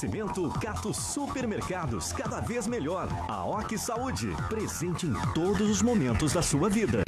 Oferecimento Cato Supermercados, cada vez melhor. A OC Saúde, presente em todos os momentos da sua vida.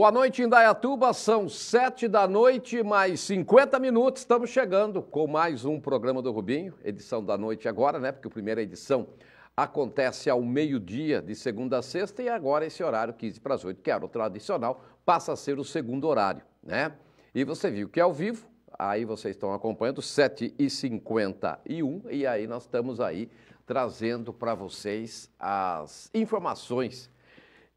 Boa noite, Indaiatuba. São sete da noite, mais 50 minutos. Estamos chegando com mais um programa do Rubinho, edição da noite agora, né? Porque a primeira edição acontece ao meio-dia, de segunda a sexta, e agora esse horário, 15 para as 8, que era o tradicional, passa a ser o segundo horário, né? E você viu que é ao vivo, aí vocês estão acompanhando, 7h51, e aí nós estamos aí trazendo para vocês as informações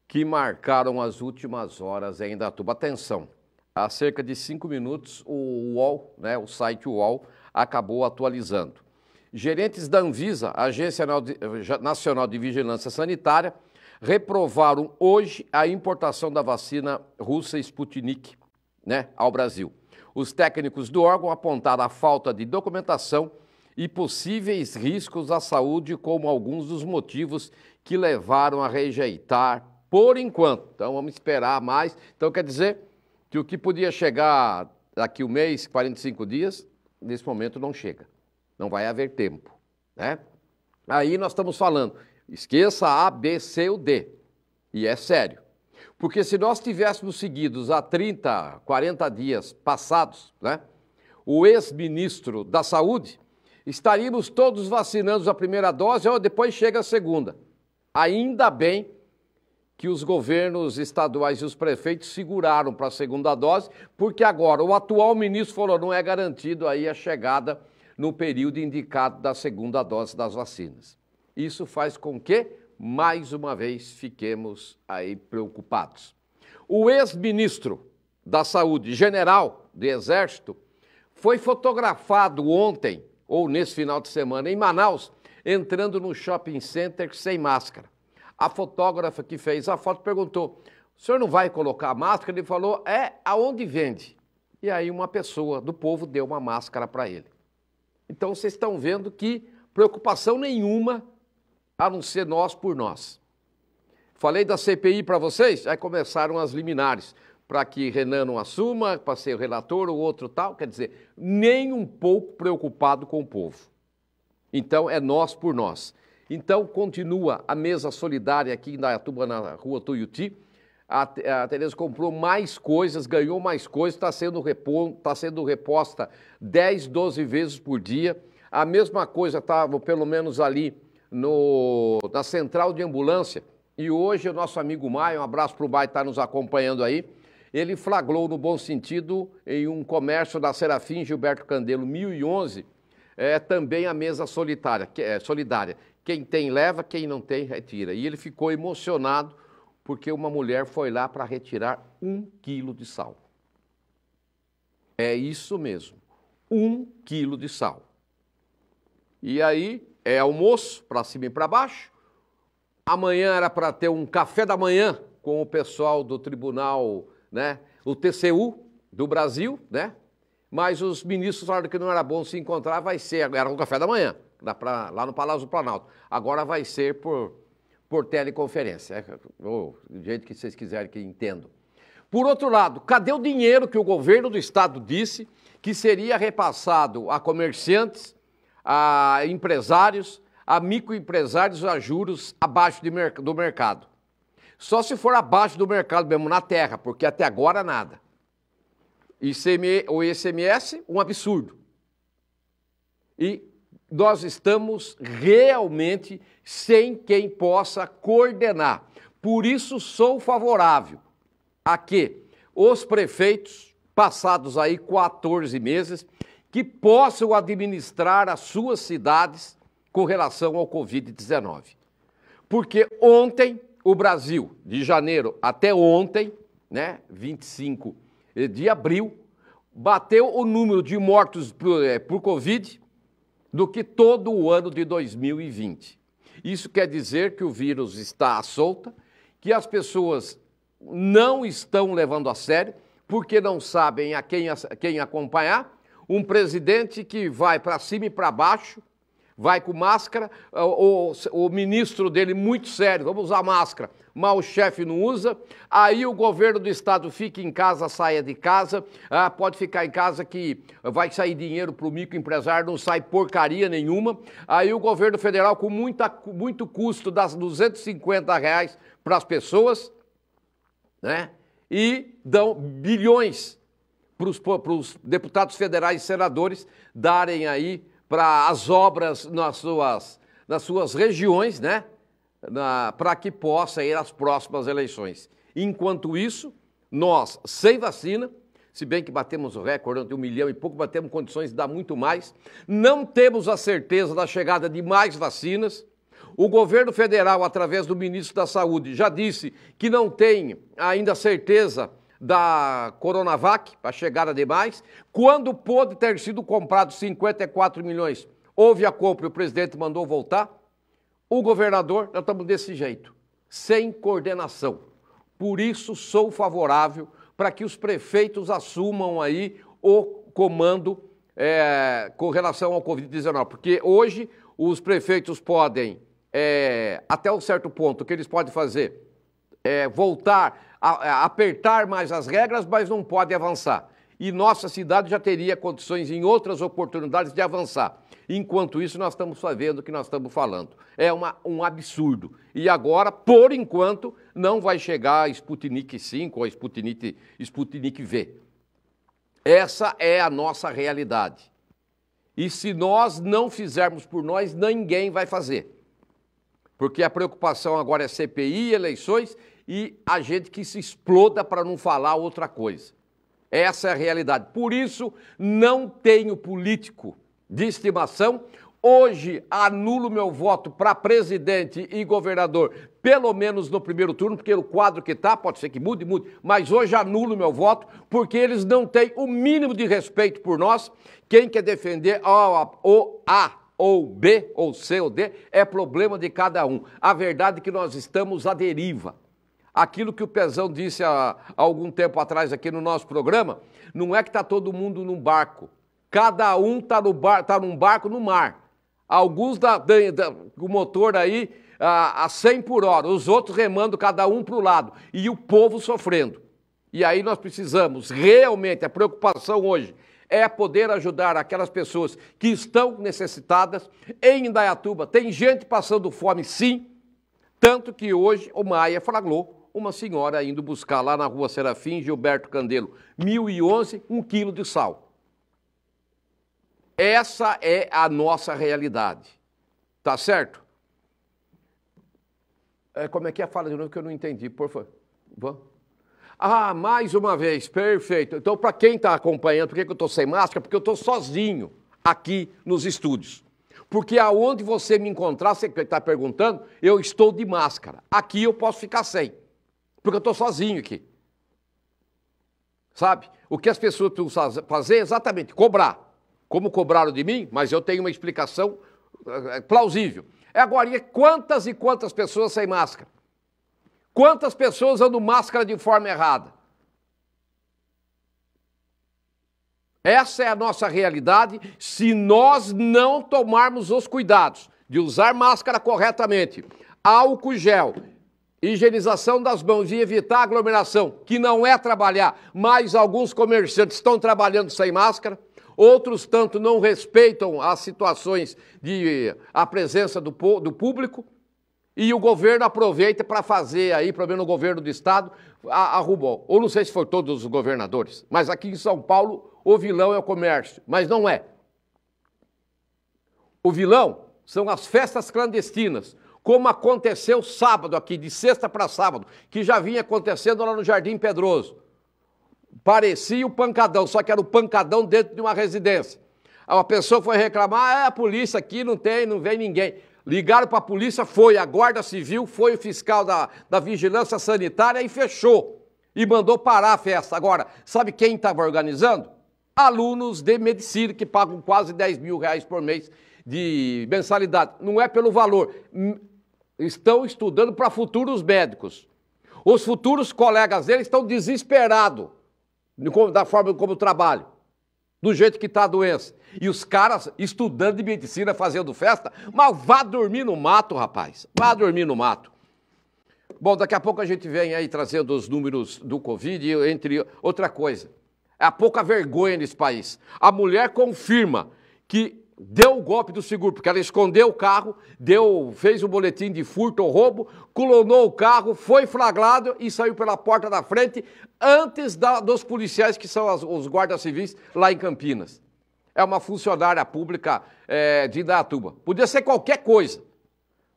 que marcaram as últimas horas em Indatuba. Atenção, há cerca de cinco minutos o UOL, né, o site UOL, acabou atualizando. Gerentes da Anvisa, Agência eh, Nacional de Vigilância Sanitária, reprovaram hoje a importação da vacina russa Sputnik né, ao Brasil. Os técnicos do órgão apontaram a falta de documentação e possíveis riscos à saúde como alguns dos motivos que levaram a rejeitar por enquanto. Então vamos esperar mais. Então quer dizer que o que podia chegar daqui um mês, 45 dias, nesse momento não chega. Não vai haver tempo, né? Aí nós estamos falando, esqueça A, B, C ou D. E é sério. Porque se nós tivéssemos seguidos há 30, 40 dias passados, né? O ex-ministro da Saúde, estaríamos todos vacinando a primeira dose ou depois chega a segunda. Ainda bem que os governos estaduais e os prefeitos seguraram para a segunda dose, porque agora o atual ministro falou não é garantido aí a chegada no período indicado da segunda dose das vacinas. Isso faz com que, mais uma vez, fiquemos aí preocupados. O ex-ministro da Saúde, general do Exército, foi fotografado ontem, ou nesse final de semana, em Manaus, entrando no shopping center sem máscara. A fotógrafa que fez a foto perguntou: o senhor não vai colocar a máscara? Ele falou: é aonde vende. E aí uma pessoa do povo deu uma máscara para ele. Então vocês estão vendo que preocupação nenhuma a não ser nós por nós. Falei da CPI para vocês, aí começaram as liminares para que Renan não assuma, para ser o relator ou outro tal, quer dizer, nem um pouco preocupado com o povo. Então é nós por nós. Então, continua a mesa solidária aqui em Dayatuba, na rua Tuiuti. A, a Tereza comprou mais coisas, ganhou mais coisas, está sendo, tá sendo reposta 10, 12 vezes por dia. A mesma coisa estava, pelo menos, ali no, na central de ambulância. E hoje, o nosso amigo Maio, um abraço para o Maia, está nos acompanhando aí. Ele flagrou, no bom sentido, em um comércio da Serafim Gilberto Candelo, 1011, é, também a mesa solitária, que, é, solidária, quem tem, leva, quem não tem, retira. E ele ficou emocionado porque uma mulher foi lá para retirar um quilo de sal. É isso mesmo, um quilo de sal. E aí é almoço, para cima e para baixo. Amanhã era para ter um café da manhã com o pessoal do tribunal, né? O TCU do Brasil, né? Mas os ministros falaram que não era bom se encontrar, vai ser, era um café da manhã pra, lá no Palácio do Planalto. Agora vai ser por, por teleconferência, é, ou do jeito que vocês quiserem que entendam. Por outro lado, cadê o dinheiro que o governo do estado disse que seria repassado a comerciantes, a empresários, a microempresários a juros abaixo do mercado? Só se for abaixo do mercado mesmo, na terra, porque até agora nada. ICM, o ICMS, um absurdo. E nós estamos realmente sem quem possa coordenar. Por isso, sou favorável a que os prefeitos, passados aí 14 meses, que possam administrar as suas cidades com relação ao Covid-19. Porque ontem, o Brasil, de janeiro até ontem, né, 25 de abril, bateu o número de mortos por, eh, por Covid do que todo o ano de 2020. Isso quer dizer que o vírus está à solta, que as pessoas não estão levando a sério, porque não sabem a quem, a quem acompanhar. Um presidente que vai para cima e para baixo, vai com máscara, ah, o, o, ministro dele muito sério, vamos usar máscara, mas o chefe não usa, aí o governo do estado fica em casa, saia de casa, ah, pode ficar em casa que vai sair dinheiro para o microempresário, não sai porcaria nenhuma, aí o governo federal com muita, muito custo das 250 reais para as pessoas, né, e dão bilhões para os deputados federais e senadores darem aí para as obras nas suas, nas suas regiões, né? Para que possa ir às próximas eleições. Enquanto isso, nós, sem vacina, se bem que batemos o recorde de um milhão e pouco, batemos condições de dar muito mais, não temos a certeza da chegada de mais vacinas. O governo federal, através do ministro da Saúde, já disse que não tem ainda certeza da Coronavac, a chegada demais quando pôde ter sido comprado 54 milhões, houve a compra e o presidente mandou voltar, o governador, nós estamos desse jeito, sem coordenação. Por isso sou favorável para que os prefeitos assumam aí o comando é, com relação ao Covid-19, porque hoje os prefeitos podem, é, até um certo ponto, o que eles podem fazer é, voltar a, a apertar mais as regras, mas não pode avançar. E nossa cidade já teria condições em outras oportunidades de avançar. Enquanto isso, nós estamos fazendo o que nós estamos falando. É uma, um absurdo. E agora, por enquanto, não vai chegar a Sputnik 5 ou a Sputnik, Sputnik V. Essa é a nossa realidade. E se nós não fizermos por nós, ninguém vai fazer. Porque a preocupação agora é CPI, eleições e a gente que se exploda para não falar outra coisa. Essa é a realidade. Por isso, não tenho político de estimação. Hoje anulo meu voto para presidente e governador, pelo menos no primeiro turno, porque o quadro que está, pode ser que mude, mude, mas hoje anulo meu voto porque eles não têm o mínimo de respeito por nós. Quem quer defender o A ou B ou C ou D é problema de cada um. A verdade é que nós estamos à deriva aquilo que o Pezão disse há, há algum tempo atrás aqui no nosso programa, não é que está todo mundo num barco. Cada um está bar, tá num barco no mar. Alguns da, da, da o motor aí a, a 100 por hora, os outros remando cada um para o lado e o povo sofrendo. E aí nós precisamos realmente, a preocupação hoje é poder ajudar aquelas pessoas que estão necessitadas. Em Indaiatuba tem gente passando fome, sim, tanto que hoje o Maia flagrou uma senhora indo buscar lá na rua Serafim, Gilberto Candelo, 1011, um quilo de sal. Essa é a nossa realidade. Tá certo? É, como é que é a fala de novo que eu não entendi, por favor? Vamos. Ah, mais uma vez, perfeito. Então, para quem está acompanhando, por que, que eu estou sem máscara? Porque eu estou sozinho aqui nos estúdios. Porque aonde você me encontrar, você que está perguntando, eu estou de máscara. Aqui eu posso ficar sem porque eu estou sozinho aqui. Sabe? O que as pessoas precisam fazer é exatamente cobrar. Como cobraram de mim, mas eu tenho uma explicação eh, eh, plausível. É agora, e quantas e quantas pessoas sem máscara? Quantas pessoas andam máscara de forma errada? Essa é a nossa realidade se nós não tomarmos os cuidados de usar máscara corretamente, álcool gel higienização das mãos e evitar aglomeração, que não é trabalhar, mas alguns comerciantes estão trabalhando sem máscara, outros tanto não respeitam as situações de a presença do, do público, e o governo aproveita para fazer aí, pelo menos o governo do estado, arrumou. Ou não sei se foi todos os governadores, mas aqui em São Paulo o vilão é o comércio, mas não é. O vilão são as festas clandestinas, como aconteceu sábado aqui, de sexta para sábado, que já vinha acontecendo lá no Jardim Pedroso. Parecia o pancadão, só que era o pancadão dentro de uma residência. A uma pessoa foi reclamar, ah, é a polícia aqui, não tem, não vem ninguém. Ligaram para a polícia, foi a Guarda Civil, foi o fiscal da, da Vigilância Sanitária e fechou. E mandou parar a festa. Agora, sabe quem estava organizando? Alunos de medicina que pagam quase 10 mil reais por mês de mensalidade. Não é pelo valor estão estudando para futuros médicos. Os futuros colegas dele estão desesperados da forma como trabalho, do jeito que está a doença. E os caras estudando de medicina, fazendo festa, mas vá dormir no mato, rapaz. Vá dormir no mato. Bom, daqui a pouco a gente vem aí trazendo os números do Covid, entre outra coisa. É a pouca vergonha nesse país. A mulher confirma que deu o golpe do seguro, porque ela escondeu o carro, deu, fez o um boletim de furto ou roubo, clonou o carro, foi flagrado e saiu pela porta da frente antes da, dos policiais que são as, os guardas civis lá em Campinas. É uma funcionária pública é, de Indaiatuba. Podia ser qualquer coisa.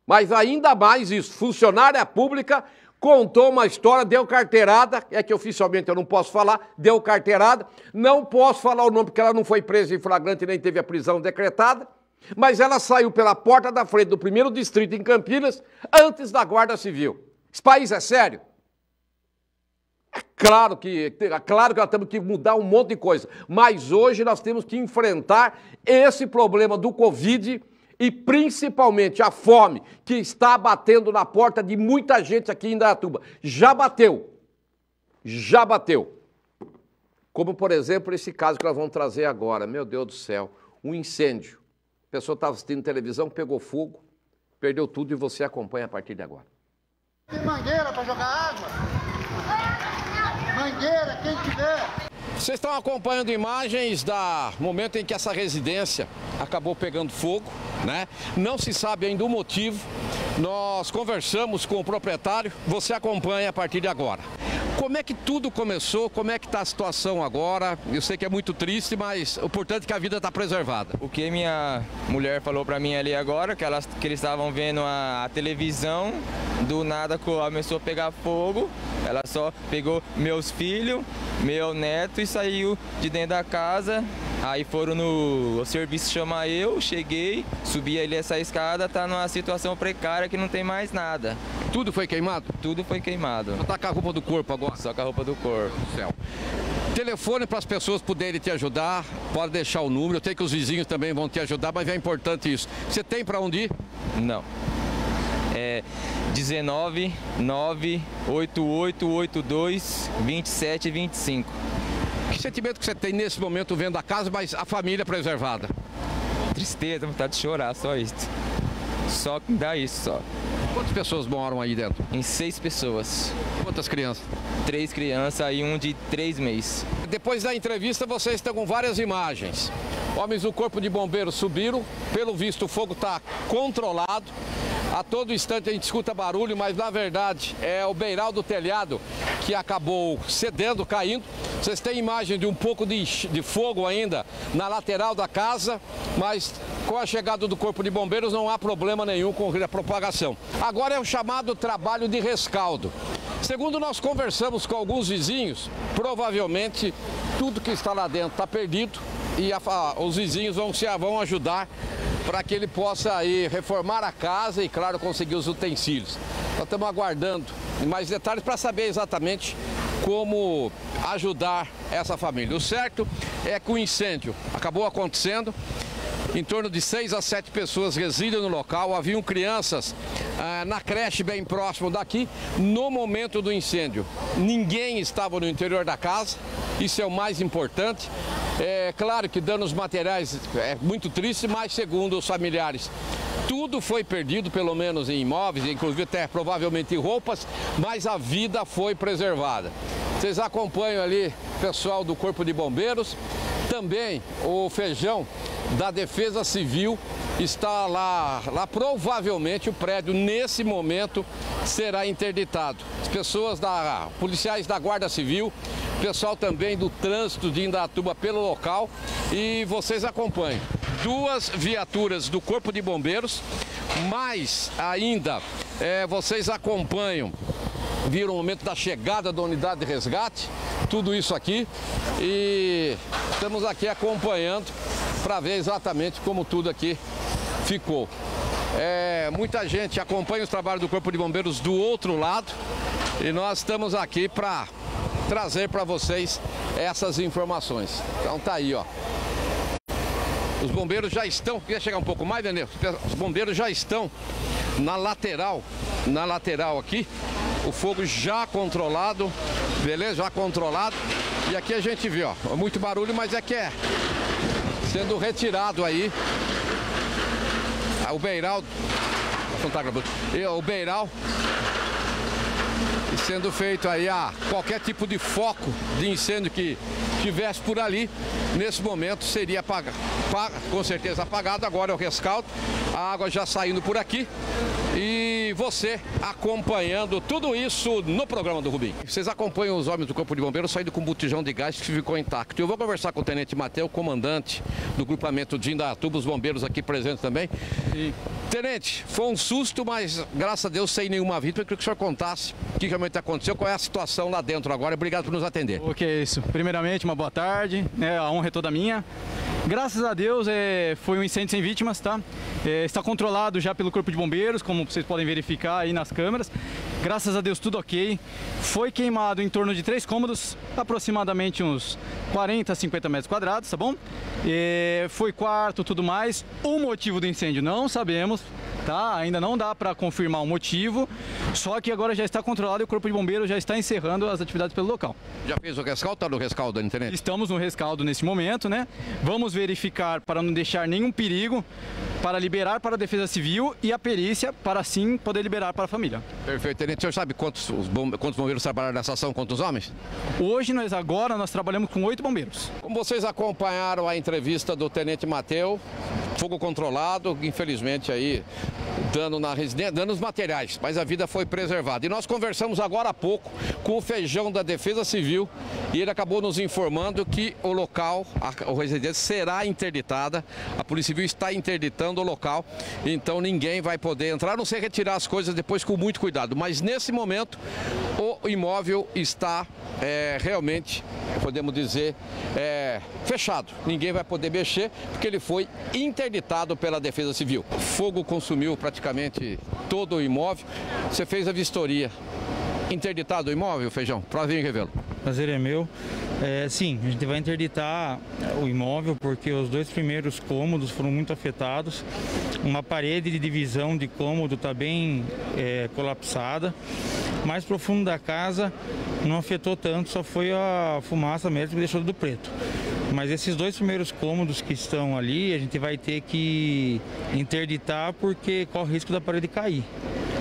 Mas ainda mais isso, funcionária pública contou uma história, deu carteirada, é que oficialmente eu não posso falar, deu carteirada, não posso falar o nome porque ela não foi presa em flagrante nem teve a prisão decretada, mas ela saiu pela porta da frente do primeiro distrito em Campinas antes da Guarda Civil. Esse país é sério? É claro que, é claro que nós temos que mudar um monte de coisa, mas hoje nós temos que enfrentar esse problema do Covid e principalmente a fome que está batendo na porta de muita gente aqui em Indaiatuba. Já bateu. Já bateu. Como, por exemplo, esse caso que nós vamos trazer agora. Meu Deus do céu, um incêndio. A pessoa estava assistindo televisão, pegou fogo, perdeu tudo e você acompanha a partir de agora. Tem mangueira para jogar água? Mangueira, quem tiver. Vocês estão acompanhando imagens da momento em que essa residência acabou pegando fogo, né? Não se sabe ainda o motivo. Nós conversamos com o proprietário, você acompanha a partir de agora. Como é que tudo começou? Como é que está a situação agora? Eu sei que é muito triste, mas o importante é que a vida está preservada. O que minha mulher falou para mim ali agora, que, elas, que eles estavam vendo a, a televisão, do nada começou a pegar fogo, ela só pegou meus filhos, meu neto e saiu de dentro da casa Aí foram no o serviço chamar eu, cheguei, subi ali essa escada, tá numa situação precária que não tem mais nada. Tudo foi queimado? Tudo foi queimado. Só tá com a roupa do corpo agora? Só com a roupa do corpo. Meu céu. Telefone para as pessoas poderem te ajudar, pode deixar o número, eu sei que os vizinhos também vão te ajudar, mas é importante isso. Você tem para onde ir? Não. É 19 98882 2725. Que sentimento que você tem nesse momento vendo a casa, mas a família preservada? Tristeza, vontade de chorar, só isso. Só que dá isso, só. Quantas pessoas moram aí dentro? Em seis pessoas. Quantas crianças? Três crianças e um de três meses. Depois da entrevista, vocês estão com várias imagens. Homens do Corpo de Bombeiros subiram, pelo visto o fogo está controlado. A todo instante a gente escuta barulho, mas na verdade é o beiral do telhado que acabou cedendo, caindo. Vocês têm imagem de um pouco de, de fogo ainda na lateral da casa, mas com a chegada do Corpo de Bombeiros não há problema nenhum com a propagação. Agora é o chamado trabalho de rescaldo. Segundo nós conversamos com alguns vizinhos, provavelmente tudo que está lá dentro está perdido e a, os vizinhos vão, se, vão ajudar para que ele possa aí reformar a casa e, claro, conseguir os utensílios. Nós estamos aguardando mais detalhes para saber exatamente como ajudar essa família. O certo é que o incêndio acabou acontecendo, em torno de seis a sete pessoas residem no local. Haviam crianças ah, na creche bem próximo daqui no momento do incêndio. Ninguém estava no interior da casa, isso é o mais importante. É claro que danos materiais é muito triste, mas segundo os familiares, tudo foi perdido, pelo menos em imóveis, inclusive até provavelmente roupas, mas a vida foi preservada. Vocês acompanham ali o pessoal do Corpo de Bombeiros, também o Feijão da Defesa Civil está lá, lá provavelmente o prédio nesse momento será interditado. As pessoas da policiais da Guarda Civil, pessoal também do trânsito de Indatuba pelo local e vocês acompanhem. Duas viaturas do Corpo de Bombeiros, mais ainda é, vocês acompanham viram o momento da chegada da unidade de resgate, tudo isso aqui. E estamos aqui acompanhando para ver exatamente como tudo aqui ficou. É, muita gente acompanha os trabalhos do Corpo de Bombeiros do outro lado e nós estamos aqui para trazer para vocês essas informações. Então tá aí, ó. Os bombeiros já estão, queria chegar um pouco mais, Daniel, os bombeiros já estão na lateral, na lateral aqui, o fogo já controlado, beleza? Já controlado. E aqui a gente vê, ó, muito barulho, mas é que é sendo retirado aí. Ah, o Beiral. Tá o Beiral. E sendo feito aí a ah, qualquer tipo de foco de incêndio que tivesse por ali, nesse momento seria apagado, com certeza apagado. Agora é o rescaldo, a água já saindo por aqui e você acompanhando tudo isso no programa do Rubim. Vocês acompanham os homens do Corpo de Bombeiros saindo com um botijão de gás que ficou intacto. Eu vou conversar com o Tenente Matheus, comandante do grupamento de Indaiatuba, os bombeiros aqui presentes também. Tenente, foi um susto, mas graças a Deus sem nenhuma vítima. Eu queria que o senhor contasse o que realmente aconteceu, qual é a situação lá dentro agora. Obrigado por nos atender. O que é isso? Primeiramente, uma boa tarde. É, a honra é toda minha. Graças a Deus é, foi um incêndio sem vítimas, tá? É, está controlado já pelo Corpo de Bombeiros, como vocês podem verificar aí nas câmeras. Graças a Deus tudo ok. Foi queimado em torno de três cômodos, aproximadamente uns 40, 50 metros quadrados, tá bom? E foi quarto, tudo mais. O motivo do incêndio não sabemos, tá? Ainda não dá para confirmar o motivo. Só que agora já está controlado e o Corpo de Bombeiros já está encerrando as atividades pelo local. Já fez o rescaldo? Está no rescaldo da internet? Estamos no rescaldo nesse momento, né? Vamos verificar para não deixar nenhum perigo, para liberar para a Defesa Civil e a perícia para sim poder liberar para a família. Perfeito, o senhor sabe quantos, quantos bombeiros trabalharam nessa ação contra os homens? Hoje, nós agora, nós trabalhamos com oito bombeiros. Como vocês acompanharam a entrevista do Tenente Mateu, fogo controlado, infelizmente aí dando na residência, danos materiais, mas a vida foi preservada. E nós conversamos agora há pouco com o Feijão da Defesa Civil e ele acabou nos informando que o local, a, a residência será interditada, a Polícia Civil está interditando o local, então ninguém vai poder entrar, a não ser retirar as coisas depois com muito cuidado, mas nesse momento, o imóvel está é, realmente, podemos dizer, é, fechado. Ninguém vai poder mexer, porque ele foi interditado pela Defesa Civil. O fogo consumiu praticamente todo o imóvel. Você fez a vistoria. Interditado o imóvel, Feijão? revê Revelo. Prazer é meu. É, sim, a gente vai interditar o imóvel porque os dois primeiros cômodos foram muito afetados. Uma parede de divisão de cômodo está bem é, colapsada. Mais profundo da casa não afetou tanto, só foi a fumaça mesmo que deixou do preto. Mas esses dois primeiros cômodos que estão ali, a gente vai ter que interditar porque corre o risco da parede cair.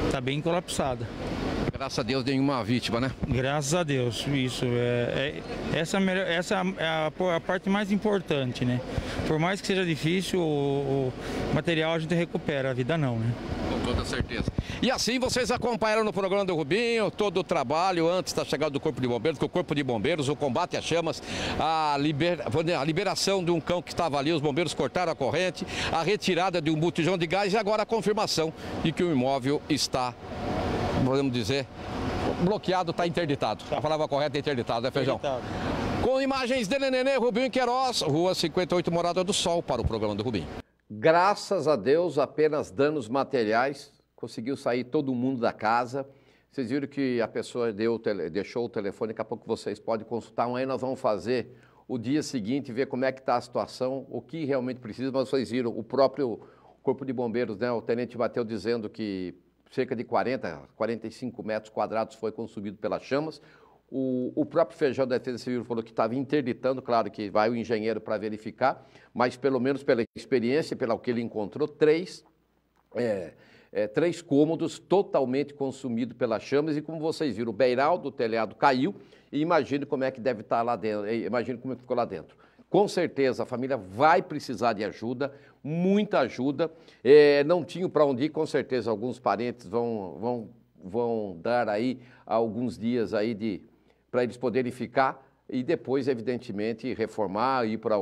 Está bem colapsada. Graças a Deus, nenhuma vítima, né? Graças a Deus, isso. É, é essa essa é a, a, parte mais importante, né? Por mais que seja difícil, o, o material a gente recupera, a vida não, né? Com toda certeza. E assim vocês acompanharam no programa do Rubinho todo o trabalho antes da chegada do Corpo de Bombeiros, que o Corpo de Bombeiros, o combate às chamas, a, a liberação de um cão que estava ali, os bombeiros cortaram a corrente, a retirada de um botijão de gás e agora a confirmação de que o imóvel está podemos dizer, bloqueado, está interditado. Tá. A palavra correta é interditado, é né, feijão? Interditado. Com imagens de Nenê, Rubinho Queiroz, Rua 58, Morada do Sol, para o programa do Rubinho. Graças a Deus, apenas danos materiais, conseguiu sair todo mundo da casa. Vocês viram que a pessoa deu, deixou o telefone, daqui a pouco vocês podem consultar. Amanhã nós vamos fazer o dia seguinte, ver como é que está a situação, o que realmente precisa, mas vocês viram o próprio Corpo de Bombeiros, né, o Tenente Bateu dizendo que cerca de 40, 45 metros quadrados foi consumido pelas chamas. O, o, próprio Feijão da Defesa Civil falou que estava interditando, claro que vai o engenheiro para verificar, mas pelo menos pela experiência, pelo que ele encontrou, três, é, é, três cômodos totalmente consumidos pelas chamas e como vocês viram, o beiral do telhado caiu e imagine como é que deve estar lá dentro, imagine como é que ficou lá dentro. Com certeza a família vai precisar de ajuda, muita ajuda. É, não tinha para onde ir, com certeza alguns parentes vão, vão, vão dar aí alguns dias aí de para eles poderem ficar e depois, evidentemente, reformar, ir para.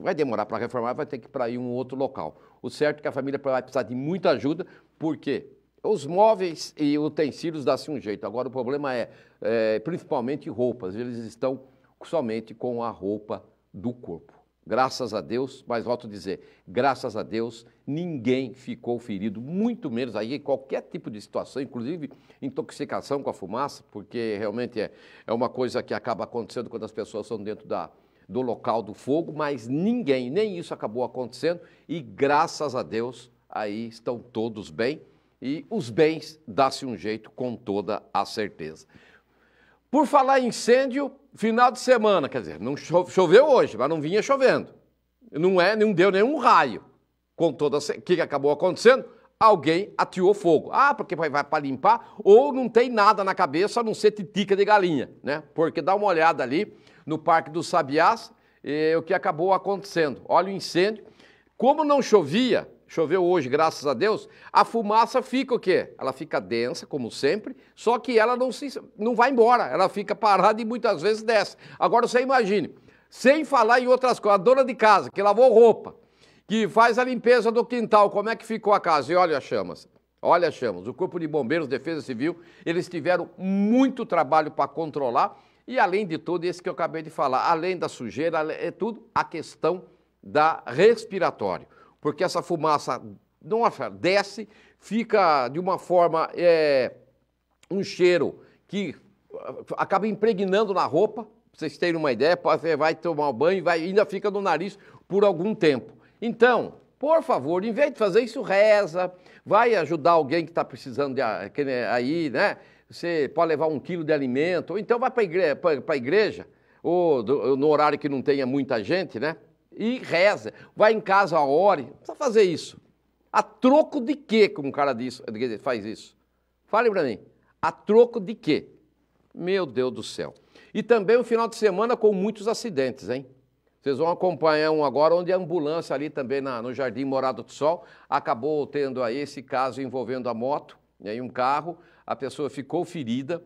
Vai demorar para reformar, vai ter que ir para um outro local. O certo é que a família vai precisar de muita ajuda, porque os móveis e utensílios dá-se um jeito. Agora o problema é, é, principalmente roupas. Eles estão somente com a roupa do corpo. Graças a Deus, mas volto a dizer, graças a Deus, ninguém ficou ferido, muito menos aí qualquer tipo de situação, inclusive intoxicação com a fumaça, porque realmente é, é uma coisa que acaba acontecendo quando as pessoas estão dentro da, do local do fogo, mas ninguém, nem isso acabou acontecendo, e graças a Deus, aí estão todos bem, e os bens dá-se um jeito com toda a certeza. Por falar em incêndio, final de semana, quer dizer, não choveu hoje, mas não vinha chovendo. Não é, não deu nenhum raio. Com toda o que acabou acontecendo, alguém atiou fogo. Ah, porque vai, vai para limpar ou não tem nada na cabeça, a não ser titica de galinha, né? Porque dá uma olhada ali no Parque dos Sabiás, eh, o que acabou acontecendo. Olha o incêndio. Como não chovia, choveu hoje, graças a Deus, a fumaça fica o quê? Ela fica densa, como sempre, só que ela não, se, não vai embora, ela fica parada e muitas vezes desce. Agora você imagine, sem falar em outras coisas, a dona de casa que lavou roupa, que faz a limpeza do quintal, como é que ficou a casa? E olha as chamas, olha as chamas. O Corpo de Bombeiros, Defesa Civil, eles tiveram muito trabalho para controlar e além de tudo, esse que eu acabei de falar, além da sujeira, é tudo a questão da respiratório porque essa fumaça, não desce, fica de uma forma, é, um cheiro que ah, acaba impregnando na roupa, pra vocês terem uma ideia, você vai tomar um banho e vai, ainda fica no nariz por algum tempo. Então, por favor, em vez de fazer isso, reza, vai ajudar alguém que está precisando de, ah, aí, né? Você pode levar um quilo de alimento, ou então vai para a igreja, igreja ou do, no horário que não tenha muita gente, né? e reza. Vai em casa, ore. Não precisa fazer isso. A troco de quê que um cara diz, faz isso? Fale para mim. A troco de quê? Meu Deus do céu. E também um final de semana com muitos acidentes, hein? Vocês vão acompanhar um agora, onde a ambulância ali também na, no Jardim Morado do Sol acabou tendo aí esse caso envolvendo a moto né, e aí um carro. A pessoa ficou ferida,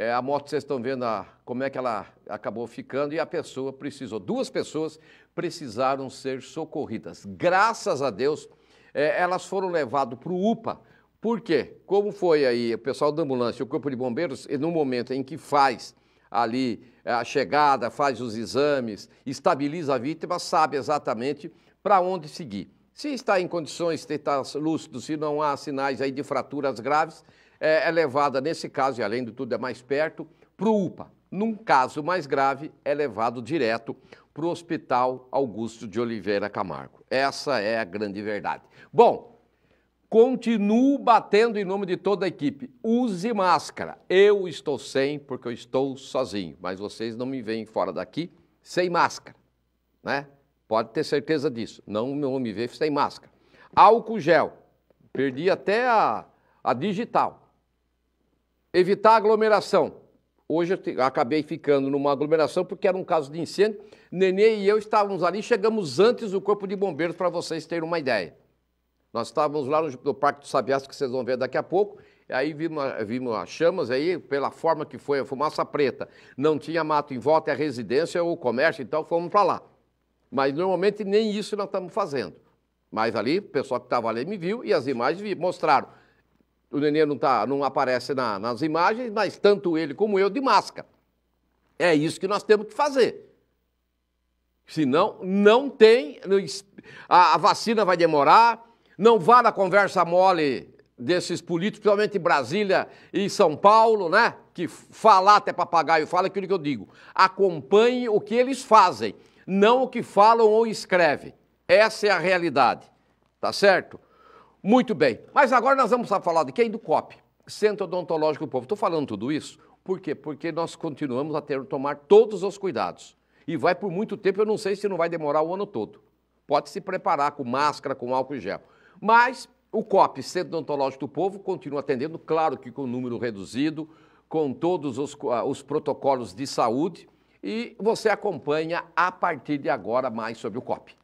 é, a moto, vocês estão vendo a, como é que ela acabou ficando e a pessoa precisou. Duas pessoas precisaram ser socorridas. Graças a Deus, é, elas foram levadas para o UPA. Por quê? Como foi aí o pessoal da ambulância, o Corpo de Bombeiros, no momento em que faz ali é, a chegada, faz os exames, estabiliza a vítima, sabe exatamente para onde seguir. Se está em condições de estar lúcido, se não há sinais aí de fraturas graves, é, é levada, nesse caso, e além de tudo é mais perto, para o UPA. Num caso mais grave, é levado direto para o Hospital Augusto de Oliveira Camargo. Essa é a grande verdade. Bom, continuo batendo em nome de toda a equipe. Use máscara. Eu estou sem, porque eu estou sozinho. Mas vocês não me veem fora daqui sem máscara, né? Pode ter certeza disso. Não vão me ver sem máscara. Álcool gel. Perdi até a, a digital. Evitar aglomeração. Hoje eu acabei ficando numa aglomeração porque era um caso de incêndio. Nenê e eu estávamos ali, chegamos antes do Corpo de Bombeiros, para vocês terem uma ideia. Nós estávamos lá no, no Parque do Sabiás, que vocês vão ver daqui a pouco, aí vimos, vimos as chamas aí, pela forma que foi a fumaça preta. Não tinha mato em volta, é residência ou comércio, então fomos para lá. Mas normalmente nem isso nós estamos fazendo. Mas ali, o pessoal que estava ali me viu e as imagens mostraram o Nenê não, tá, não aparece na, nas imagens, mas tanto ele como eu de máscara. É isso que nós temos que fazer. Senão, não tem. A, a vacina vai demorar, não vá na conversa mole desses políticos, principalmente Brasília e São Paulo, né? Que falar até papagaio fala aquilo que eu digo. Acompanhe o que eles fazem, não o que falam ou escrevem. Essa é a realidade. Tá certo? Muito bem. Mas agora nós vamos falar de quem? Do COP, Centro Odontológico do Povo. Estou falando tudo isso por quê? Porque nós continuamos a ter tomar todos os cuidados. E vai por muito tempo, eu não sei se não vai demorar o ano todo. Pode se preparar com máscara, com álcool e gel. Mas o COP, Centro Odontológico do Povo, continua atendendo, claro que com número reduzido, com todos os, ah, os protocolos de saúde. E você acompanha a partir de agora mais sobre o COP.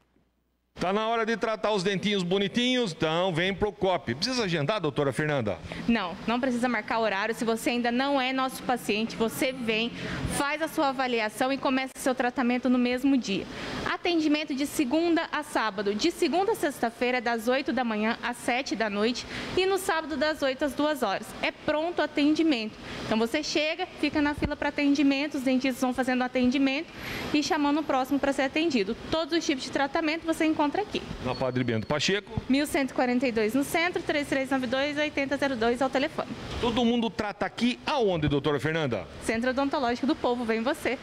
Tá na hora de tratar os dentinhos bonitinhos? Então vem pro COP. Precisa agendar, doutora Fernanda? Não, não precisa marcar horário. Se você ainda não é nosso paciente, você vem, faz a sua avaliação e começa seu tratamento no mesmo dia. Atendimento de segunda a sábado. De segunda a sexta-feira, das 8 da manhã às 7 da noite. E no sábado, das 8 às 2 horas. É pronto atendimento. Então você chega, fica na fila para atendimento, os dentistas vão fazendo atendimento e chamando o próximo para ser atendido. Todos os tipos de tratamento você encontra encontra aqui. Na Padre Bento Pacheco. 1142 no centro, 3392-8002 ao telefone. Todo mundo trata aqui aonde, doutora Fernanda? Centro Odontológico do Povo, vem você.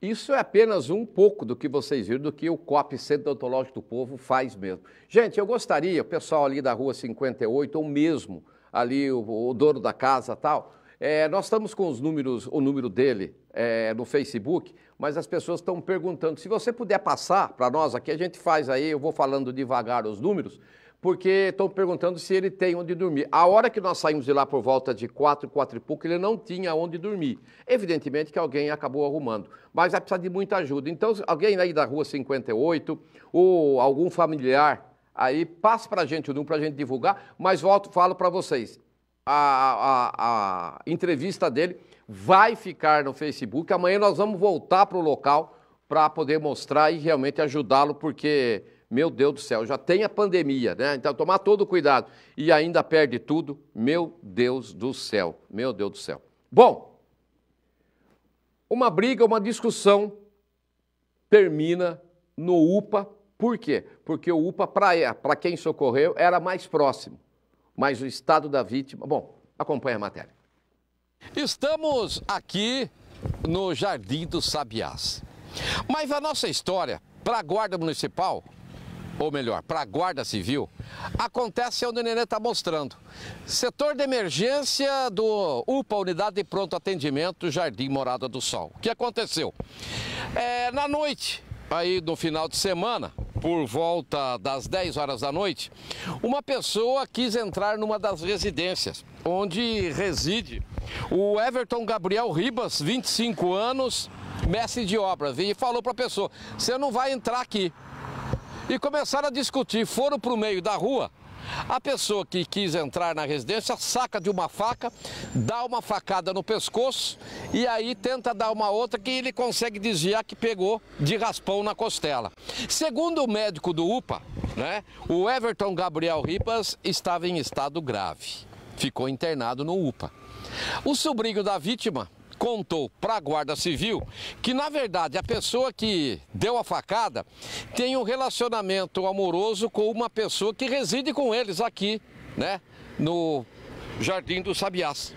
Isso é apenas um pouco do que vocês viram, do que o COP Centro Odontológico do Povo faz mesmo. Gente, eu gostaria, o pessoal ali da Rua 58, ou mesmo ali o, o dono da casa tal, é, nós estamos com os números, o número dele é, no Facebook, mas as pessoas estão perguntando. Se você puder passar para nós aqui, a gente faz aí, eu vou falando devagar os números, porque estão perguntando se ele tem onde dormir. A hora que nós saímos de lá por volta de quatro quatro e pouco, ele não tinha onde dormir. Evidentemente que alguém acabou arrumando, mas vai precisar de muita ajuda. Então, alguém aí da Rua 58 ou algum familiar aí, passe para a gente o número para a gente divulgar, mas volto, falo para vocês. A, a, entrevista dele vai ficar no Facebook. Amanhã nós vamos voltar para o local para poder mostrar e realmente ajudá-lo, porque, meu Deus do céu, já tem a pandemia, né? Então, tomar todo cuidado e ainda perde tudo, meu Deus do céu, meu Deus do céu. Bom, uma briga, uma discussão termina no UPA, por quê? Porque o UPA, para é, quem socorreu, era mais próximo, mas o estado da vítima. Bom, acompanha a matéria. Estamos aqui no Jardim dos Sabiás. Mas a nossa história para a Guarda Municipal, ou melhor, para a Guarda Civil, acontece onde o Nenê está mostrando. Setor de emergência do UPA, Unidade de Pronto Atendimento, Jardim Morada do Sol. O que aconteceu? É, na noite, aí no final de semana, por volta das 10 horas da noite, uma pessoa quis entrar numa das residências onde reside o Everton Gabriel Ribas, 25 anos, mestre de obras, e falou para a pessoa: "Você não vai entrar aqui". E começaram a discutir, foram para o meio da rua a pessoa que quis entrar na residência saca de uma faca, dá uma facada no pescoço e aí tenta dar uma outra que ele consegue desviar que pegou de raspão na costela. Segundo o médico do UPA, né, o Everton Gabriel Ribas estava em estado grave. Ficou internado no UPA. O sobrinho da vítima contou para a Guarda Civil que, na verdade, a pessoa que deu a facada tem um relacionamento amoroso com uma pessoa que reside com eles aqui, né? No Jardim do Sabiás.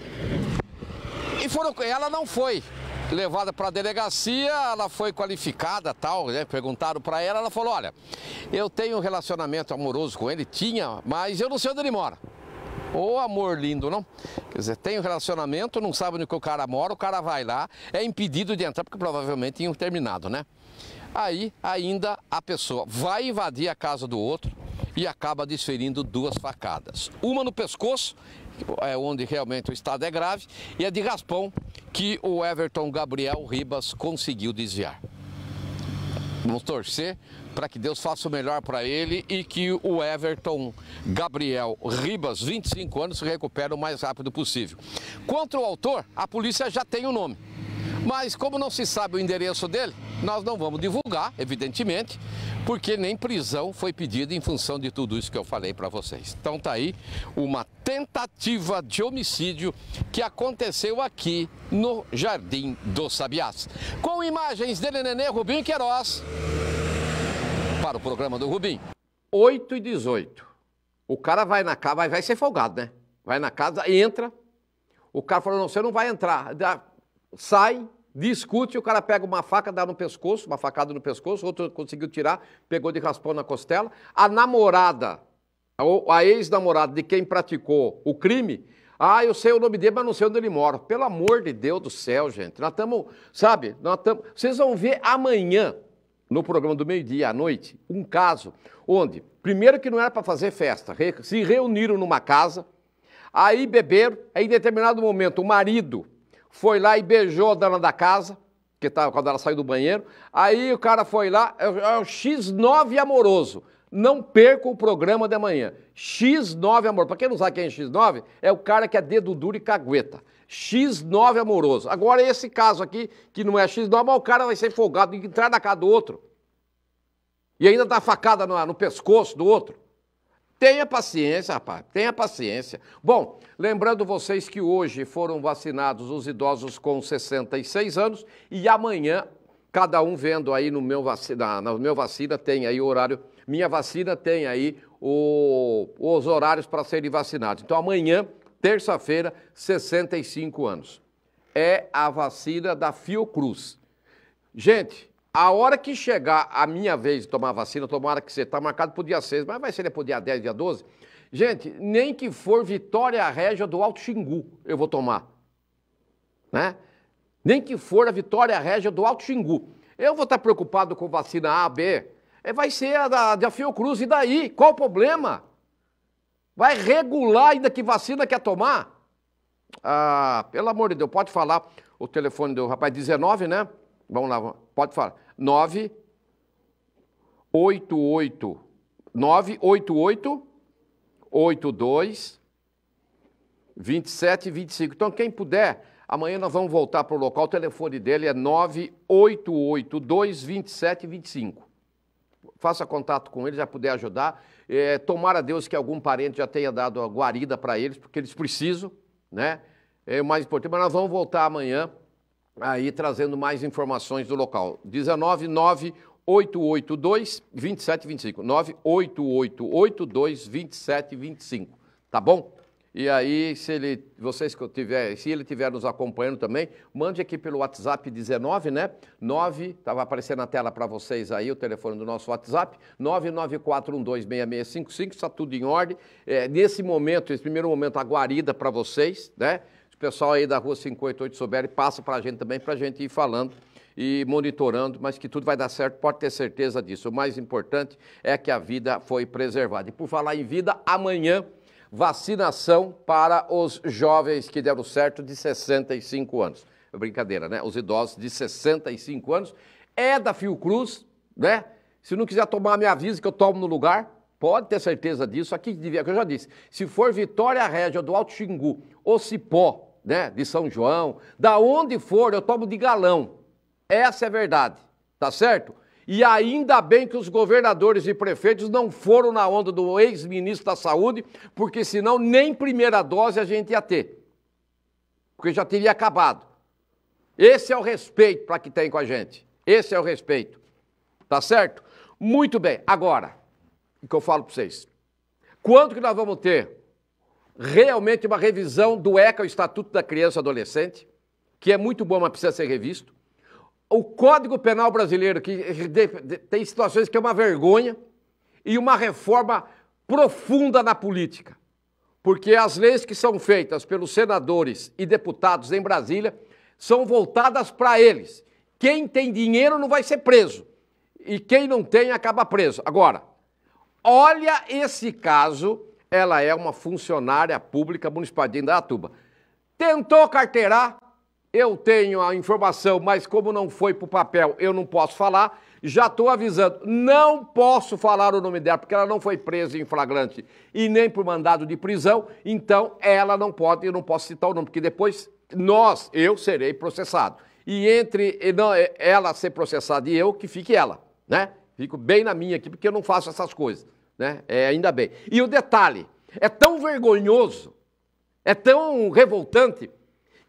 E foram, ela não foi levada para a delegacia, ela foi qualificada, tal, né? Perguntaram para ela, ela falou: "Olha, eu tenho um relacionamento amoroso com ele, tinha, mas eu não sei onde ele mora". Ô oh, amor lindo, não? Quer dizer, tem um relacionamento, não sabe onde que o cara mora, o cara vai lá, é impedido de entrar, porque provavelmente tinham terminado, né? Aí ainda a pessoa vai invadir a casa do outro e acaba desferindo duas facadas. Uma no pescoço, é onde realmente o estado é grave, e a de raspão, que o Everton Gabriel Ribas conseguiu desviar. Vamos torcer para que Deus faça o melhor para ele e que o Everton Gabriel Ribas, 25 anos, se recupere o mais rápido possível. Quanto ao autor, a polícia já tem o um nome. Mas como não se sabe o endereço dele, nós não vamos divulgar, evidentemente, porque nem prisão foi pedida em função de tudo isso que eu falei para vocês. Então tá aí uma tentativa de homicídio que aconteceu aqui no Jardim dos Sabiás. Com imagens dele Nenê Rubinho Queiroz para o programa do Rubim. 8 e 18. O cara vai na casa, vai ser folgado, né? Vai na casa, entra. O cara falou: não, você não vai entrar. Sai, discute, o cara pega uma faca, dá no pescoço, uma facada no pescoço, outro conseguiu tirar, pegou de raspão na costela. A namorada, a ex-namorada de quem praticou o crime, ah, eu sei o nome dele, mas não sei onde ele mora. Pelo amor de Deus do céu, gente. Nós estamos, sabe, nós estamos. Vocês vão ver amanhã no programa do meio-dia à noite, um caso onde, primeiro que não era para fazer festa, se reuniram numa casa, aí beberam, aí em determinado momento o marido foi lá e beijou a dona da casa, que estava quando ela saiu do banheiro, aí o cara foi lá, é o é X9 amoroso. Não perca o programa de amanhã. X9 amoroso. Para quem não sabe quem é X9, é o cara que é dedo duro e cagueta. X9 amoroso. Agora, esse caso aqui, que não é X9, mas o cara vai ser folgado, entrar na casa do outro. E ainda dá facada no, no pescoço do outro. Tenha paciência, rapaz, tenha paciência. Bom, lembrando vocês que hoje foram vacinados os idosos com 66 anos e amanhã, cada um vendo aí no meu vacina, no meu vacina tem aí o horário, minha vacina tem aí o, os horários para serem vacinados. Então amanhã Terça-feira, 65 anos. É a vacina da Fiocruz. Gente, a hora que chegar a minha vez de tomar a vacina, tomara que você está marcado para o dia 6, mas vai ser o dia 10, dia 12. Gente, nem que for Vitória Régia do Alto Xingu, eu vou tomar. Né? Nem que for a Vitória Régia do Alto Xingu. Eu vou estar tá preocupado com vacina A, B. É, vai ser a da, da Fiocruz, e daí? Qual o problema? Vai regular ainda que vacina quer tomar? Ah, pelo amor de Deus, pode falar o telefone do rapaz, 19, né? Vamos lá, pode falar. 9 88 988 82 27 25. Então, quem puder, amanhã nós vamos voltar para o local. O telefone dele é 988 227 25. Faça contato com ele, já puder ajudar. É, tomara Deus que algum parente já tenha dado a guarida para eles, porque eles precisam, né? É o mais importante. Mas nós vamos voltar amanhã aí trazendo mais informações do local. 199 882 2725. 98882 2725. Tá bom? E aí, se ele, vocês que tiver, se ele estiver nos acompanhando também, mande aqui pelo WhatsApp 19, né? 9, estava aparecendo na tela para vocês aí o telefone do nosso WhatsApp, 994126655, está tudo em ordem. É, nesse momento, esse primeiro momento, a guarida para vocês, né? Se o pessoal aí da Rua 588 souber, passa para a gente também, para a gente ir falando e monitorando, mas que tudo vai dar certo, pode ter certeza disso. O mais importante é que a vida foi preservada. E por falar em vida, amanhã vacinação para os jovens que deram certo de 65 anos. É brincadeira, né? Os idosos de 65 anos. É da Fiocruz, né? Se não quiser tomar, me avisa que eu tomo no lugar. Pode ter certeza disso. Aqui devia, é que eu já disse. Se for Vitória Régia do Alto Xingu ou Cipó, né, de São João, da onde for, eu tomo de galão. Essa é a verdade, tá certo? E ainda bem que os governadores e prefeitos não foram na onda do ex-ministro da Saúde, porque senão nem primeira dose a gente ia ter. Porque já teria acabado. Esse é o respeito para que tem com a gente. Esse é o respeito. Tá certo? Muito bem. Agora, o que eu falo para vocês? Quando que nós vamos ter realmente uma revisão do ECA, o Estatuto da Criança e Adolescente, que é muito bom, mas precisa ser revisto? o Código Penal brasileiro, que tem situações que é uma vergonha, e uma reforma profunda na política. Porque as leis que são feitas pelos senadores e deputados em Brasília são voltadas para eles. Quem tem dinheiro não vai ser preso. E quem não tem acaba preso. Agora, olha esse caso. Ela é uma funcionária pública municipal de Indaiatuba. Tentou carteirar, eu tenho a informação, mas como não foi para o papel, eu não posso falar. Já estou avisando, não posso falar o nome dela, porque ela não foi presa em flagrante e nem por mandado de prisão, então ela não pode, eu não posso citar o nome, porque depois nós, eu serei processado. E entre é, ela ser processada e eu, que fique ela, né? Fico bem na minha aqui, porque eu não faço essas coisas, né? É, ainda bem. E o detalhe, é tão vergonhoso, é tão revoltante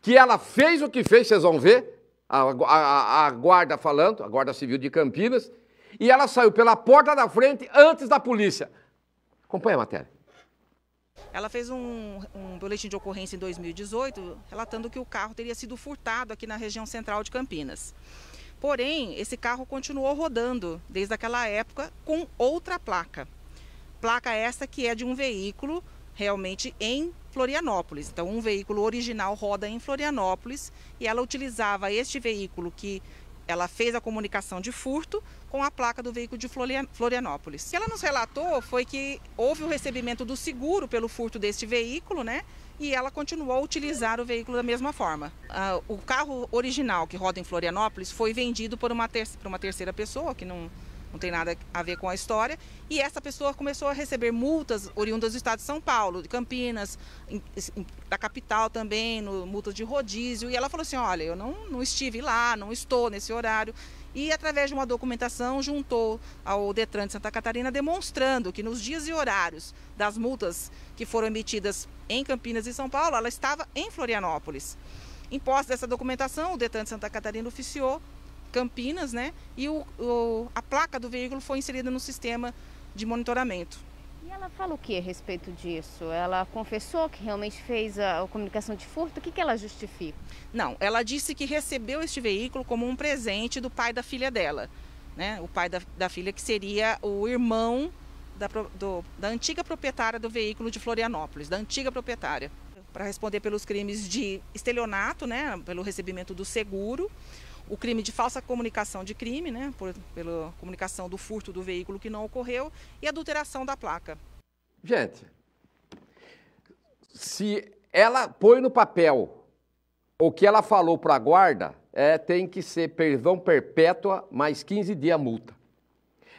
que ela fez o que fez, vocês vão ver, a, a, a guarda falando, a guarda civil de Campinas, e ela saiu pela porta da frente antes da polícia. Acompanha a matéria. Ela fez um, um, boletim de ocorrência em 2018, relatando que o carro teria sido furtado aqui na região central de Campinas. Porém, esse carro continuou rodando desde aquela época com outra placa. Placa essa que é de um veículo realmente em Florianópolis. Então, um veículo original roda em Florianópolis e ela utilizava este veículo que ela fez a comunicação de furto com a placa do veículo de Florianópolis. O que ela nos relatou foi que houve o recebimento do seguro pelo furto deste veículo, né? E ela continuou a utilizar o veículo da mesma forma. Ah, o carro original que roda em Florianópolis foi vendido por uma, ter uma terceira pessoa que não não tem nada a ver com a história. E essa pessoa começou a receber multas oriundas do estado de São Paulo, de Campinas, em, em, da capital também, no, multas de rodízio. E ela falou assim: olha, eu não, não estive lá, não estou nesse horário. E através de uma documentação juntou ao Detran de Santa Catarina, demonstrando que nos dias e horários das multas que foram emitidas em Campinas e São Paulo, ela estava em Florianópolis. Em posse dessa documentação, o Detran de Santa Catarina oficiou Campinas, né? E o, o, a placa do veículo foi inserida no sistema de monitoramento. E ela fala o que a respeito disso? Ela confessou que realmente fez a, a comunicação de furto? O que, que ela justifica? Não, ela disse que recebeu este veículo como um presente do pai da filha dela. Né? O pai da, da filha que seria o irmão da, do, da antiga proprietária do veículo de Florianópolis, da antiga proprietária. Para responder pelos crimes de estelionato, né? pelo recebimento do seguro, o crime de falsa comunicação de crime, né, por, pela comunicação do furto do veículo que não ocorreu, e adulteração da placa. Gente, se ela põe no papel o que ela falou para a guarda, é, tem que ser perdão perpétua mais 15 dias multa.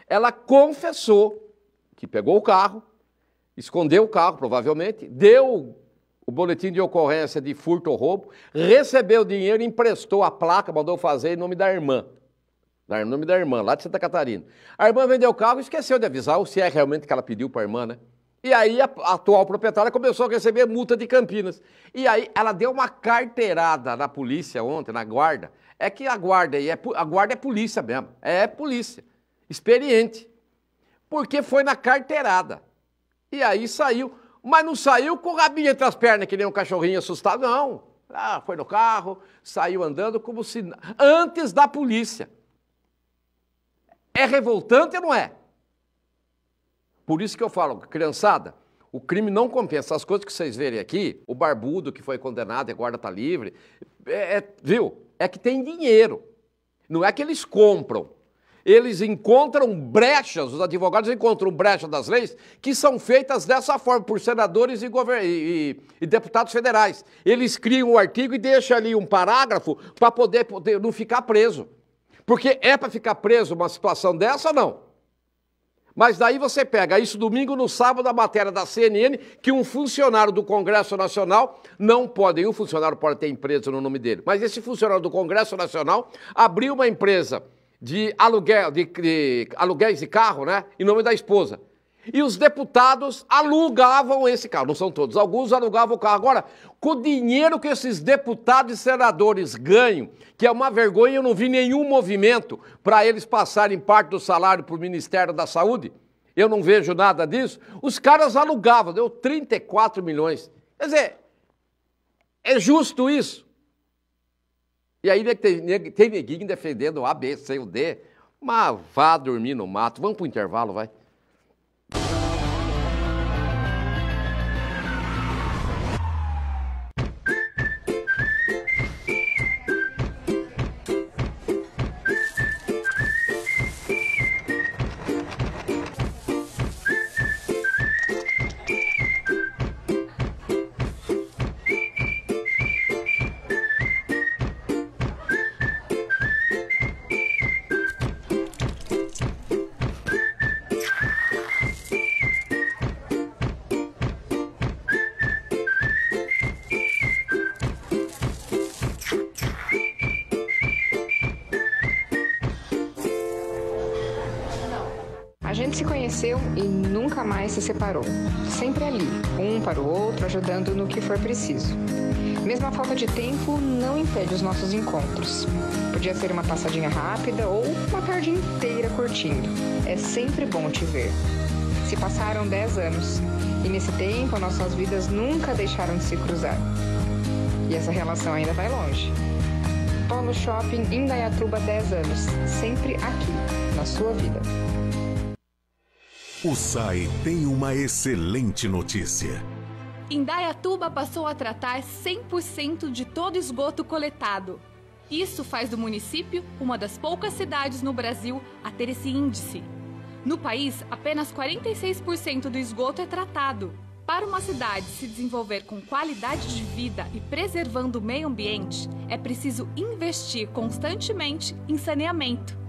Ela confessou que pegou o carro, escondeu o carro, provavelmente, deu o boletim de ocorrência de furto ou roubo, recebeu o dinheiro, emprestou a placa, mandou fazer em nome da irmã. Né, em nome da irmã, lá de Santa Catarina. A irmã vendeu o carro e esqueceu de avisar, se é realmente que ela pediu para a irmã, né? E aí a atual proprietária começou a receber multa de Campinas. E aí ela deu uma carteirada na polícia ontem, na guarda. É que a guarda aí, é, a guarda é polícia mesmo, é polícia, experiente. Porque foi na carteirada. E aí saiu, mas não saiu com o rabinho entre as pernas, que nem um cachorrinho assustado, não. Ah, foi no carro, saiu andando como se. antes da polícia. É revoltante ou não é? Por isso que eu falo, criançada, o crime não compensa. As coisas que vocês verem aqui, o barbudo que foi condenado e agora está livre, é, é, viu? É que tem dinheiro. Não é que eles compram eles encontram brechas, os advogados encontram brechas das leis que são feitas dessa forma por senadores e, e, e deputados federais. Eles criam o um artigo e deixam ali um parágrafo para poder, poder não ficar preso. Porque é para ficar preso uma situação dessa ou não? Mas daí você pega isso domingo no sábado a matéria da CNN que um funcionário do Congresso Nacional não pode, nenhum funcionário pode ter empresa no nome dele, mas esse funcionário do Congresso Nacional abriu uma empresa de, aluguel, de, de aluguéis de carro, né? Em nome da esposa. E os deputados alugavam esse carro, não são todos, alguns alugavam o carro. Agora, com o dinheiro que esses deputados e senadores ganham, que é uma vergonha, eu não vi nenhum movimento para eles passarem parte do salário para o Ministério da Saúde, eu não vejo nada disso. Os caras alugavam, deu 34 milhões. Quer dizer, é justo isso? E aí né, teve, né, teve neguinho defendendo o A, B, C, o D. Mas vá dormir no mato. Vamos para o intervalo, vai. separou, sempre ali, um para o outro, ajudando no que for preciso. Mesmo a falta de tempo não impede os nossos encontros. Podia ser uma passadinha rápida ou uma tarde inteira curtindo. É sempre bom te ver. Se passaram 10 anos e nesse tempo nossas vidas nunca deixaram de se cruzar. E essa relação ainda vai longe. Polo Shopping Indaiatuba 10 anos, sempre aqui, na sua vida. O SAI tem uma excelente notícia. Indaiatuba passou a tratar 100% de todo esgoto coletado. Isso faz do município uma das poucas cidades no Brasil a ter esse índice. No país, apenas 46% do esgoto é tratado. Para uma cidade se desenvolver com qualidade de vida e preservando o meio ambiente, é preciso investir constantemente em saneamento.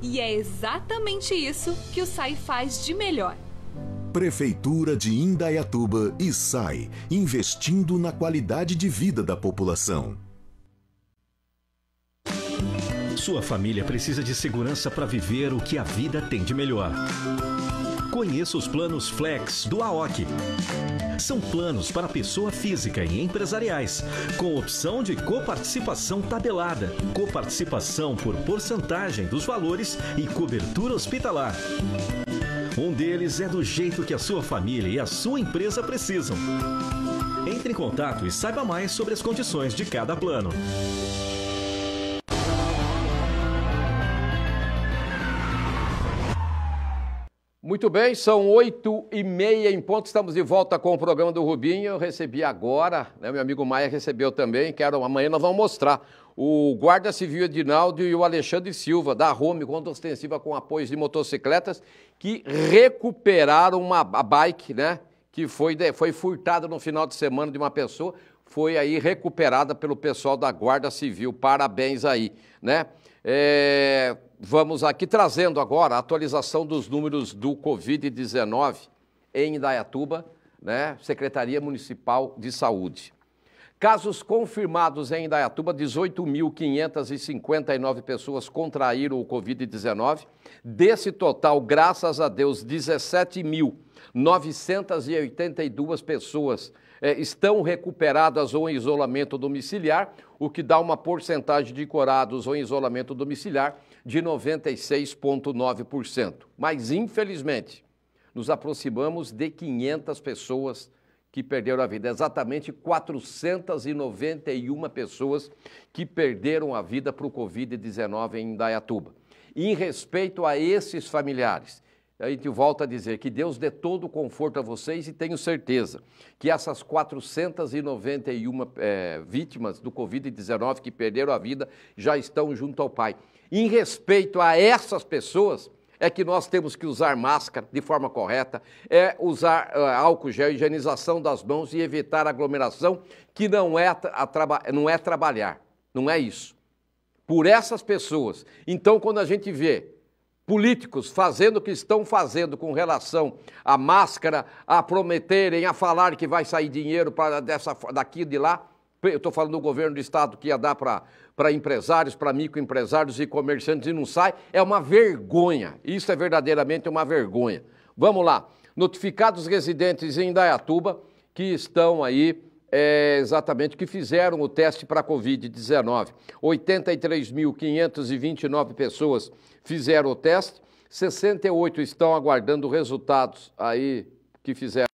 E é exatamente isso que o SAI faz de melhor. Prefeitura de Indaiatuba e SAI, investindo na qualidade de vida da população. Sua família precisa de segurança para viver o que a vida tem de melhor. Conheça os planos Flex do AOC. São planos para pessoa física e empresariais, com opção de coparticipação tabelada, coparticipação por porcentagem dos valores e cobertura hospitalar. Um deles é do jeito que a sua família e a sua empresa precisam. Entre em contato e saiba mais sobre as condições de cada plano. Muito bem, são oito e meia em ponto, estamos de volta com o programa do Rubinho. Eu recebi agora, né, meu amigo Maia recebeu também, quero, amanhã nós vamos mostrar o Guarda Civil Edinaldo e o Alexandre Silva, da Home Conta Ostensiva com apoios de motocicletas, que recuperaram uma bike, né, que foi, foi furtada no final de semana de uma pessoa, foi aí recuperada pelo pessoal da Guarda Civil. Parabéns aí, né? É, vamos aqui trazendo agora a atualização dos números do Covid-19 em Indaiatuba, né? Secretaria Municipal de Saúde. Casos confirmados em Indaiatuba, 18.559 pessoas contraíram o Covid-19. Desse total, graças a Deus, 17.982 pessoas eh, estão recuperadas ou em isolamento domiciliar, o que dá uma porcentagem de curados ou em isolamento domiciliar de 96,9%. Mas, infelizmente, nos aproximamos de 500 pessoas que perderam a vida. Exatamente 491 pessoas que perderam a vida para o Covid-19 em E Em respeito a esses familiares, a gente volta a dizer que Deus dê todo o conforto a vocês e tenho certeza que essas 491 é, eh, vítimas do Covid-19 que perderam a vida já estão junto ao Pai. Em respeito a essas pessoas, é que nós temos que usar máscara de forma correta, é usar uh, álcool gel, higienização das mãos e evitar aglomeração, que não é, não é trabalhar, não é isso. Por essas pessoas. Então, quando a gente vê políticos fazendo o que estão fazendo com relação à máscara, a prometerem, a falar que vai sair dinheiro para dessa, daqui de lá, eu estou falando do governo do estado que ia dar para para empresários, para microempresários e comerciantes e não sai, é uma vergonha. Isso é verdadeiramente uma vergonha. Vamos lá. Notificados residentes em Indaiatuba que estão aí é, exatamente que fizeram o teste para Covid-19. 83.529 pessoas fizeram o teste, 68 estão aguardando resultados aí que fizeram.